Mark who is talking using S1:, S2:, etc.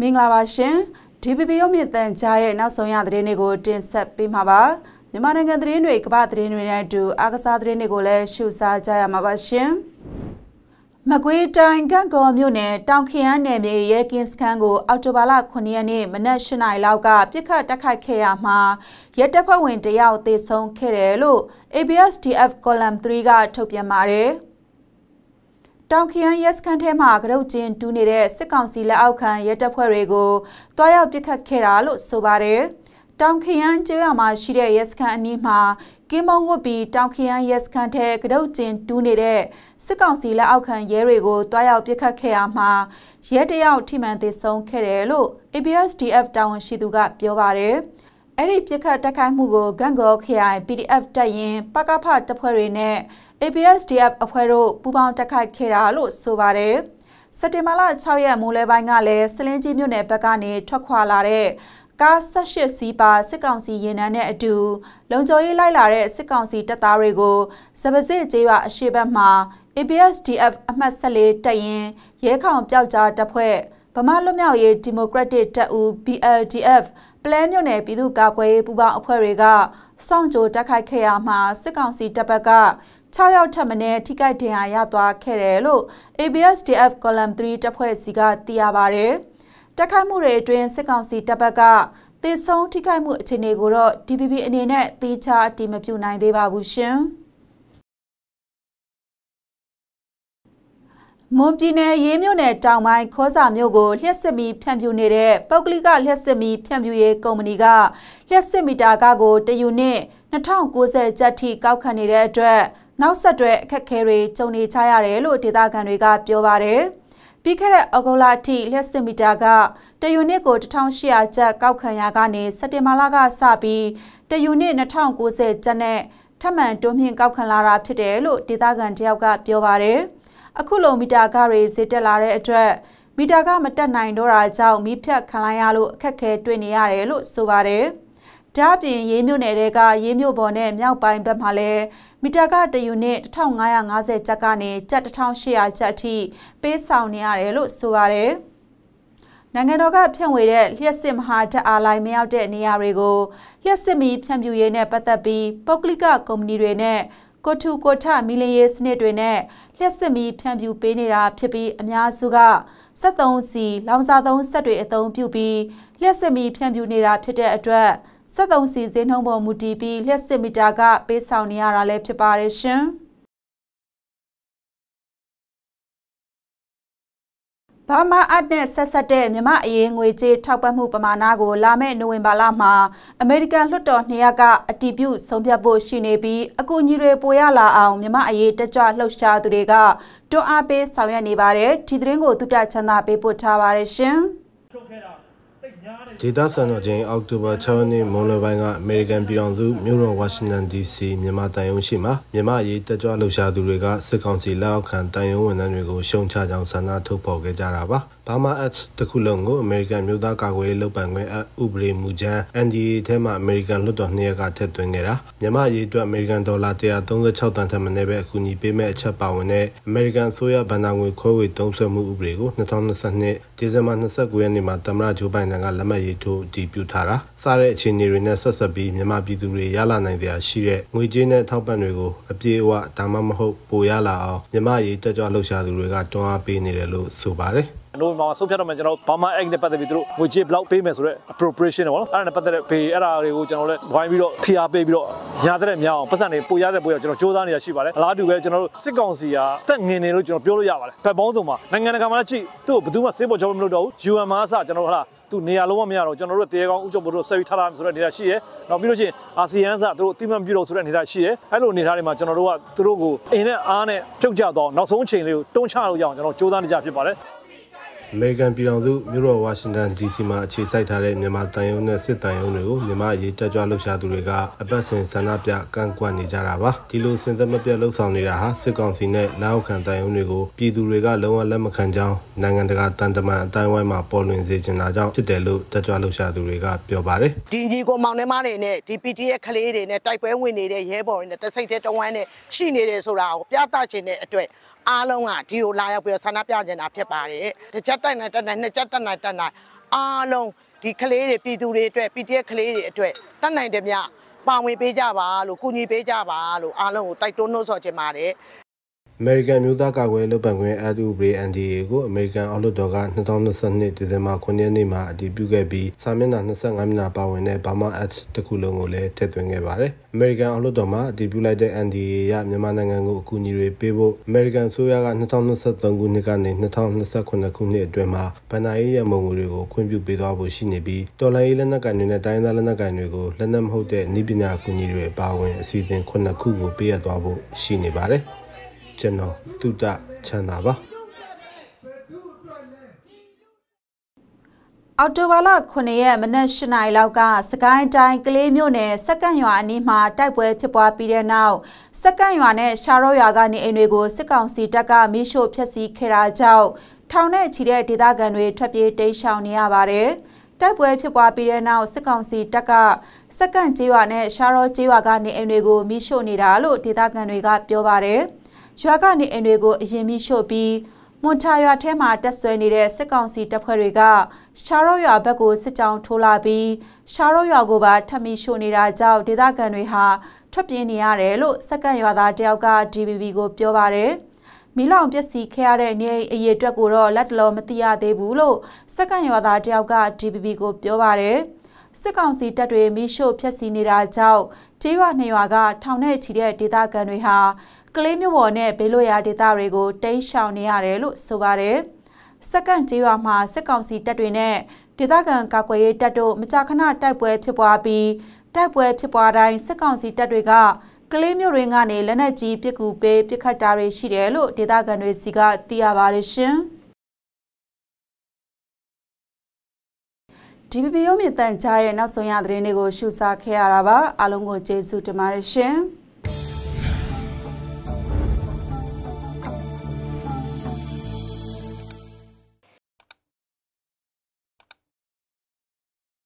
S1: မင်္ဂလာပါရှင် DPP ရုပ်မြင့်တန်ကြားရဲ့နောက်ဆုံးရသတင်းတွေကိုတင်ဆက်ပေးမှာပါမြန်မာနိုင်ငံသတင်းတွေကမ္ဘာသတင်းတွေနဲ့အတူအားကစားသတင်းတွေကိုလည်းရှုစားကြရမှာပါရှင်မကွေးတိုင်းကန့်ကော်မြို့နယ်တောင်ခရမ်းနယ်မြေရဲကင်းစခန်းကိုအော်တိုဘာလ9ရက်နေ့မနက်၈နာရီလောက်ကပြစ်ခတ်တိုက်ခိုက်ခဲ့ရမှာရဲတပ်ဖွဲ့ဝင်တယောက်သေဆုံးခဲ့တယ်လို့ ABSDF Column 3ကထုတ်ပြန်ပါတယ်။တောင်ခရမ်းရဲစခန်းထဲမှာကရုတ်ကျင်းတူးနေတဲ့စစ်ကောင်စီလက်အောက်ခံရဲတပ်ဖွဲ့တွေကိုတွားရောက်ပစ်ခတ်ခဲ့တာလို့ဆိုပါတယ်။တောင်ခရမ်းကျေးရွာမှာရှိတဲ့ရဲစခန်းအနီးမှာကင်းမုံဝတ်ပြီးတောင်ခရမ်းရဲစခန်းထဲကရုတ်ကျင်းတူးနေတဲ့စစ်ကောင်စီလက်အောက်ခံရဲတွေကိုတွားရောက်ပစ်ခတ်ခဲ့ရမှာရဲတယောက်ထိမှန်သေဆုံးခဲ့တယ်လို့ ABSDF တာဝန်ရှိသူကပြောပါတယ်။အဲ့ဒီပြစ်ခတ်တိုက်ခိုက်မှုကိုဂန်ဂေါခရိုင် PDF တပ်ရင်းပကဖတပ်ဖွဲ့တွေနဲ့ APSDF အဖွဲ့တို့ပူးပေါင်းတိုက်ခိုက်ခဲ့တာလို့ဆိုပါတယ်။စက်တင်ဘာလ6ရက်မိုးလယ်ပိုင်းကလည်းစလင်းကြီးမြို့နယ်ဘက်ကနေထွက်ခွာလာတဲ့ကား18စီးပါစစ်ကောင်စီရင်နံနဲ့အတူ လုံခြုံရေးလိုက်လာတဲ့စစ်ကောင်စီတပ်သားတွေကိုစပစစ်ကျေးရွာအရှိတ်ဘက်မှာ APSDF အမှတ်14တပ်ရင်းရဲခေါင်ပျောက်ကြားတပ်ဖွဲ့ဗမာလွတ်မြောက်ရေးဒီမိုကရက်တစ်တပ်ဦး BLDF ပလဲမြို့နယ်ပြည်သူ့ကာကွယ်ရေးပူးပေါင်းအဖွဲ့တွေကစောင့်ကြိုတိုက်ခိုက်ခဲ့ရမှာစစ်ကောင်စီတပ်ဘက်က6ရောက်ထပ်မင်းထိခိုက်ဒဏ်ရာရသွားခဲ့တယ်လို့ ABSDF Column 3တပ်ဖွဲ့စီကသိရပါဗျ။တိုက်ခိုက်မှုတွေအတွင်းစစ်ကောင်စီတပ်ဘက်ကသေဆုံးထိခိုက်မှုအခြေအနေကိုတော့ DPP အနေနဲ့သိချအတည်မပြုနိုင်သေးပါဘူးရှင်။မွန်ပြည်နယ်ရေးမြို့နယ်တောင်ပိုင်းခောစာမြို့ကိုလျှက်စစ်မီဖြန့်ဖြူနေတဲ့ပုဂ္ဂလိကလျှက်စစ်မီဖြန့်ဖြူရေးကုမ္ပဏီကလျှက်စစ်မီတာကကိုတယူနစ်2090ကျပ်ထိကောက်ခံနေတဲ့အတွက် နောက်ဆက်တွဲအခက်အခဲတွေကြုံနေကြရတယ်လို့ဒေသခံတွေက ပြောပါတယ်။ပြီးခဲ့တဲ့ဩဂုတ်လအထိလျှက်စစ်မီတာကတယူနစ်ကို1800ကျပ်ကောက်ခံရာကနေစက်တင်ဘာလကစပြီးတယူနစ်2090ကျပ်နဲ့ထပ်မံတွန်းမြင့်ကောက်ခံလာတာဖြစ်တယ်လို့ဒေသခံတယောက်ကပြောပါတယ်။အခုလိုမီတာခတွေဈေးတက်လာတဲ့အတွက်မီတာကမတက်နိုင်တော့တာကြောင့်မီးဖြတ်ခံလိုက်ရလို့အခက်အခဲ တွေ့နေရတယ်လို့ဆိုပါတယ်။ဒါ့အပြင်ရေးမြို့နယ်တွေကရေးမြို့ပေါ်နဲ့မြောက်ပိုင်းဘက်မှာလည်းမီတာကတယူနစ်1550ကျပ်ကနေကျပ်1800ကျပ်အထိပေးဆောင်နေရတယ်လို့ဆိုပါတယ်။နိုင်ငံတော်ကဖြန့်ဝေတဲ့လျှက်စစ်မဟာဓာတ်အားလိုင်းမရောက်တဲ့နေရာတွေကိုလျှက်စစ်မီဖြန့်ဖြူရေးနဲ့ပတ်သက်ပြီးပုဂ္ဂလိကကုမ္ပဏီတွေနဲ့ကိုထုကိုထမီလီယေစနစ်တွေနဲ့လျှက်စစ်မီ ဖြန့်ဖြူးပေးနေတာဖြစ်ပြီးအများစုက73စီလောင်စာသုံးစက်တွေအသုံးပြုပြီးလျှက်စစ်မီဖြန့်ဖြူးနေတာဖြစ်တဲ့အတွက်73စီဈေးနှုန်းပေါ်မူတည်ပြီးလျှက်စစ်မီတာကပေးဆောင်နေရတာလည်းဖြစ်ပါတယ်ရှင်။ဘာမာအတ်နဲ့ဆက်ဆက်တဲ့မြမအရေးငွေကြေးထောက်ပံ့မှုပမာဏကိုလာမယ့်နိုဝင်ဘာလမှာအမေရိကန်လွှတ်တော်နှစ်ရပ်ကအတည်ပြုဆုံးဖြတ်ဖို့ရှိနေပြီးအကူအညီတွေပိုရလာအောင်မြမအရေးတက်ကြွလှုပ်ရှားသူတွေကတွန်းအားပေးဆောင်ရွက်နေပါတယ်ဒီသတင်းကိုသုတချမ်းသာပေးပို့ထားပါတယ်ရှင်။
S2: ဒေသစံတော်ချိန်အောက်တိုဘာ6ရက်နေ့မွန်လပိုင်းကအမေရိကန်ပြည်ထောင်စုမြို့တော်ဝါရှင်တန် DC မြန်မာတန်ယုံရှိမှာမြန်မာရေးတက်ကြွလှုပ်ရှားသူတွေကစစ်ကောင်စီလက်အောက်ခံတန်ယုံဝန်ထမ်းတွေကိုရှုံချကြောင်းဆန္ဒထုတ်ဖော်ခဲ့ကြတာပါ။ဘာမာ Act တခုလုံးကိုအမေရိကန်မျိုးသားကာကွယ်ရေးလုပ်ပိုင်ခွင့်ဥပဒေမူကြမ်း NDA ထဲမှာအမေရိကန်လွှတ်တော်နှစ်ရပ်ကထည့်သွင်းခဲ့တာမြန်မာရေးအတွက်အမေရိကန်ဒေါ်လာ136တန်ထက်မနည်းပဲအကူအညီပေးမဲ့အချက်ပါဝင်တဲ့အမေရိကန်အစိုးရဘဏ္ဍာငွေခွဲဝေသုံးစွဲမှုဥပဒေကို2022ဒီဇင်ဘာ29ရက်နေ့မှာသမ္မတဂျိုးဘိုင်ဒန်ကလက်မှတ်ရေးထိုးတည်ပြုထားတာစတဲ့အခြေအနေတွေနဲ့ဆက်ဆက်ပြီးမြန်မာပြည်သူတွေရလာနိုင်တဲ့အရှိတဲ့ငွေကြေးနဲ့ထောက်ပံ့တွေကိုအပြေအဝဒါမှမဟုတ်ပိုရလာအောင်မြန်မာရေးတက်ကြွလှုပ်ရှားသူတွေကတွန်းအားပေးနေတယ်လို့ဆိုပါတယ်။နိုဝင်ဘာမှာဆုံးဖြတ်တော့မှကျွန်တော်ဘာမှ act နဲ့ပတ်သက်ပြီးသူတို့ငွေကြေး block ပေးမယ်ဆိုတော့ appropriation ပေါ့နော်အဲ့ဒါနဲ့ပတ်သက်တဲ့ဘေးအဲ့ဒါတွေကိုကျွန်တော်လည်းဝိုင်းပြီးတော့ဖိအားပေးပြီးတော့ညာတဲ့မြောင်ပတ်စံတွေပိုရတဲ့ပိုရကျွန်တော်စူးစမ်းနေတာရှိပါတယ်အလားတူပဲကျွန်တော်တို့စစ်ကောင်စီကတက်ငင်နေလို့ကျွန်တော်ပြောလို့ရပါတယ်ဘက်ပေါင်းစုံမှာနိုင်ငံတကာမှာလည်းကြည့်သူ့ကိုဘယ်သူမှစေးပေါ်ကြောမလို့တော့ဘူး UN မှာအစကျွန်တော်တို့ဟာသူနေရာလုံးဝမရတော့ကျွန်တော်တို့တရေကောင်းဥကြုံဘို့တို့ဆက်ပြီးထားတာဆိုတဲ့နေတာရှိရယ်နောက်ပြီးလို့ချင်းအာဆီယံစာသူတို့အတိမတ်ပြုလုပ်ဆိုတဲ့နေတာရှိရယ်အဲ့လိုအနေထားတွေမှာကျွန်တော်တို့ကသူတို့ကိုအင်းနဲ့အားနဲ့ဖြုတ်ကြတော့နောက်ဆုံးအချိန်လေးကိုတွန်းချလို့ရအောင်ကျွန်တော်စူးစမ်းနေကြဖြစ်ပါတယ်အမေရိကန်ပြည်ထောင်စုမြို့တော်ဝါရှင်တန် DC မှာအခြေစိုက်ထားတဲ့မြန်မာတန်ယုံနဲ့စစ်တန်ယုံတွေကိုမြန်မာရေးတက်ကြွလှုပ်ရှားသူတွေကအပတ်စဉ်ဆန္ဒပြကန့်ကွက်နေကြတာပါဒီလိုစင်သက်မပြတ်လှုပ်ဆောင်နေတာဟာစစ်ကောင်စီနဲ့လက်အောက်ခံတန်ယုံတွေကိုပြည်သူတွေကလုံးဝလက်မခံကြောင်းနိုင်ငံတကာတန်တမန်အတိုင်းဝိုင်းမှာပေါ်လွင်စေချင်တာကြောင့်ဖြစ်တယ်လို့တက်ကြွလှုပ်ရှားသူတွေကပြောပါတယ်
S1: ဒီညီကိုမောင်နှမတွေနဲ့ဒီ PT ရဲ့ကလေးတွေနဲ့တိုက်ပွဲဝင်နေတဲ့ရဲဘော်တွေနဲ့တစိတ်တဲ့တဝမ်းနဲ့ရှိနေတယ်ဆိုတာကိုပြသချင်တဲ့အတွက်အားလုံးကဒီကိုလာရောက်ပြီးဆန္ဒပြနေတာဖြစ်ပါတယ်တစ်ချက်တိုက်နိုင်တက်နိုင်နှစ်ချက်တက်နိုင်တက်နိုင်အားလုံးဒီကလေးတွေပြည်သူတွေအတွက် PDF ကလေးတွေအတွက်တက်နိုင်တယ်မြပါဝင်ပေးကြပါလို့ကုညီပေးကြပါလို့အားလုံးကိုတိုက်တွန်းနှိုးဆော်ချင်ပါတယ်
S2: အမေရိကန်မျိုးသားကာကွယ်လုပ်ပိုင်ခွင့်အတူဘရေ NDA ကိုအမေရိကန်အောက်လွှတ်တော်က2022ဒီဇင်ဘာ9ရက်နေ့မှာအတည်ပြုခဲ့ပြီးစာမျက်နှာ25မျက်နှာပါဝင်တဲ့ Burma Act တစ်ခုလုံးကိုလည်းထည့်သွင်းခဲ့ပါတယ်။အမေရိကန်အောက်လွှတ်တော်မှာအတည်ပြုလိုက်တဲ့ NDA ရမြန်မာနိုင်ငံကိုအကူအညီတွေပေးဖို့အမေရိကန်ဆိုရက2023ခုနှစ်ကနေ2029ခုနှစ်အတွင်းမှာဗန်နာရေးရမုံငွေတွေကိုခွင့်ပြုပေးသွားဖို့ရှိနေပြီးတော်လိုင်းရေးလက်နက်ကန်တွေနဲ့တိုင်းသားလက်နက်ကန်တွေကိုလက်နက်မဟုတ်တဲ့နည်းပညာအကူအညီတွေအပါအဝင်အစီအစဉ်9ခုကိုပေးရသွားဖို့ရှိနေပါတယ်။ကျွန်တော်တုဒ္ဒချမ်းသာပါ
S1: အော်တိုဘာလ9ရက်မနက်၈နာရီလောက်ကစကိုင်းတိုင်းကလေးမြို့နယ်စက္ကန့်ရွာအနီးမှာတိုက်ပွဲဖြစ်ပွားပြီးတဲ့နောက်စက္ကန့်ရွာနဲ့ရှားရော့ရွာကနေအိမ်တွေကိုစစ်ကောင်စီတပ်ကမိရှို့ဖျက်ဆီးခဲ့တာကြောင့်ထောင်နဲ့ချီတဲ့ဒေသခံတွေထွက်ပြေးတိမ်းရှောင်နေရပါတယ်။တိုက်ပွဲဖြစ်ပွားပြီးတဲ့နောက်စစ်ကောင်စီတပ်ကစက္ကန့်ကျေးရွာနဲ့ရှားရော့ကျေးရွာကနေအိမ်တွေကိုမိရှို့နေတာလို့ဒေသခံတွေကပြောပါတယ်။ရွာကနေအိမ်တွေကိုအရင်ပြီးရှို့ပြီးမွန်ထာရွာထဲမှာတက်ဆွဲနေတဲ့စစ်ကောင်စီတပ်ဖွဲ့တွေက ရှားရော့ရွာဘက်ကိုစစ်ကြောင်းထိုးလာပြီးရှားရော့ရွာကိုပါထပ်မီရှို့နေတာကြောင့်ဒေသခံတွေဟာထွက်ပြေးနေရတယ်လို့စက္ကန့်ရွာသားတယောက်က DBB ကိုပြောပါတယ်မီးလောင်ပျက်စီးခဲ့ရတဲ့နေအိမ်အရေအတွက်ကိုတော့လက်တလုံးမသိရသေးဘူးလို့စက္ကန့်ရွာသားတယောက်က DBB ကိုပြောပါတယ်။စစ်ကောင်စီတပ်တွေမိရှို့ဖျက်ဆီးနေတာကြောင့်ကြေးရွာနှစ်ရွာကထောင်နဲ့ချီတဲ့ဒေသခံတွေဟာကလေးမြို့ပေါ်နဲ့ဘေးလွတ်ရာဒေသတွေကိုတိမ်းရှောင်နေရတယ်လို့ဆိုပါတယ်။စက္ကန့်ကြေးရွာမှာစစ်ကောင်စီတပ်တွေနဲ့ဒေသခံကာကွယ်ရေးတပ်တို့မကြာခဏတိုက်ပွဲဖြစ်ပွားပြီးတိုက်ပွဲဖြစ်ပွားတိုင်းစစ်ကောင်စီတပ်တွေကကလေးမျိုးတွေကနေလက်နက်ကြီးပစ်ကူပေးပစ်ခတ်တာတွေရှိတယ်လို့ဒေသခံတွေစီကသိရပါတယ်ရှင်။ DPP ရုံးမြင့်တန်ကြားရဲ့နောက်ဆုံးရသတင်းတွေကိုရှုစားခဲ့ရတာပါအားလုံးကိုကျေးဇူးတင်ပါတယ်ရှင်။